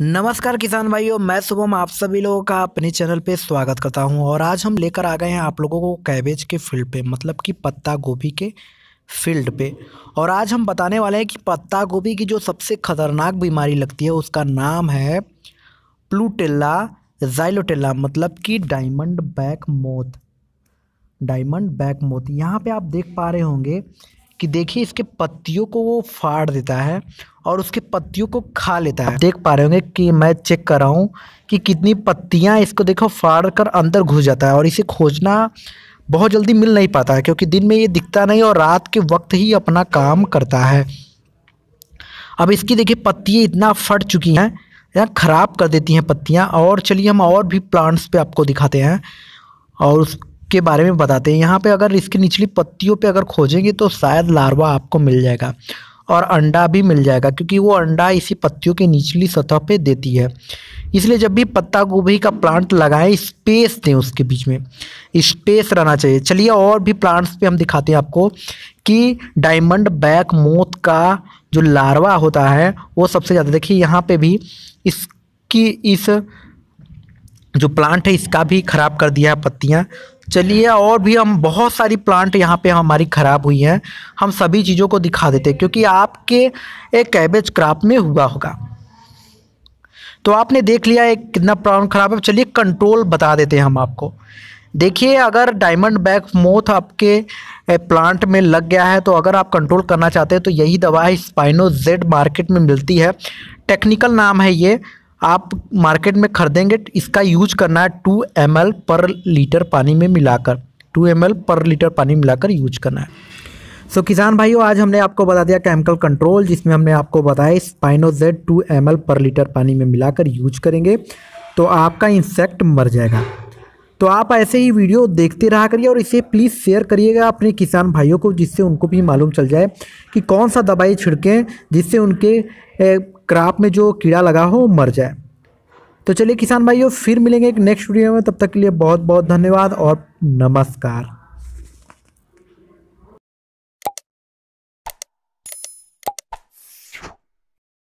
नमस्कार किसान भाइयों मैं शुभम आप सभी लोगों का अपने चैनल पे स्वागत करता हूं और आज हम लेकर आ गए हैं आप लोगों को कैबेज के फील्ड पे मतलब कि पत्ता गोभी के फील्ड पे और आज हम बताने वाले हैं कि पत्ता गोभी की जो सबसे खतरनाक बीमारी लगती है उसका नाम है प्लूटेला जाइलोटेला मतलब कि diamondback moth diamondback moth यहाँ पर आप देख पा रहे होंगे कि देखिए इसके पत्तियों को वो फाड़ देता है और उसके पत्तियों को खा लेता है देख पा रहे होंगे कि मैं चेक कर रहा हूँ कि कितनी पत्तियाँ इसको देखो फाड़ कर अंदर घुस जाता है और इसे खोजना बहुत जल्दी मिल नहीं पाता है क्योंकि दिन में ये दिखता नहीं और रात के वक्त ही अपना काम करता है अब इसकी देखिए पत्तियाँ इतना फट चुकी हैं या ख़राब कर देती हैं पत्तियाँ और चलिए हम और भी प्लांट्स पर आपको दिखाते हैं और उस के बारे में बताते हैं यहाँ पे अगर इसकी निचली पत्तियों पे अगर खोजेंगे तो शायद लार्वा आपको मिल जाएगा और अंडा भी मिल जाएगा क्योंकि वो अंडा इसी पत्तियों के निचली सतह पे देती है इसलिए जब भी पत्ता गोभी का प्लांट लगाएं स्पेस दें उसके बीच में स्पेस रहना चाहिए चलिए और भी प्लांट्स पे हम दिखाते हैं आपको कि डायमंड बैक मोत का जो लार्वा होता है वो सबसे ज़्यादा देखिए यहाँ पर भी इसकी इस जो प्लांट है इसका भी ख़राब कर दिया है पत्तियाँ चलिए और भी हम बहुत सारी प्लांट यहाँ पे हमारी ख़राब हुई है हम सभी चीज़ों को दिखा देते हैं क्योंकि आपके एक कैबेज क्रॉप में हुआ होगा तो आपने देख लिया एक कितना प्लांट ख़राब है चलिए कंट्रोल बता देते हैं हम आपको देखिए अगर डायमंड बैक मोथ आपके प्लांट में लग गया है तो अगर आप कंट्रोल करना चाहते हैं तो यही दवा है स्पाइनो जेड मार्केट में मिलती है टेक्निकल नाम है ये आप मार्केट में खरीदेंगे इसका यूज करना है टू एम पर लीटर पानी में मिलाकर टू एम पर लीटर पानी मिलाकर यूज करना है सो so, किसान भाइयों आज हमने आपको बता दिया केमिकल कंट्रोल जिसमें हमने आपको बताया spinosad two M per litre पानी में मिलाकर यूज करेंगे तो आपका इंसेक्ट मर जाएगा तो आप ऐसे ही वीडियो देखते रहा करिए और इसे प्लीज़ शेयर करिएगा अपने किसान भाइयों को जिससे उनको भी मालूम चल जाए कि कौन सा दवाई छिड़कें जिससे उनके क्राप में जो कीड़ा लगा हो वो मर जाए तो चलिए किसान भाइयों फिर मिलेंगे एक नेक्स्ट वीडियो में तब तक के लिए बहुत बहुत धन्यवाद और नमस्कार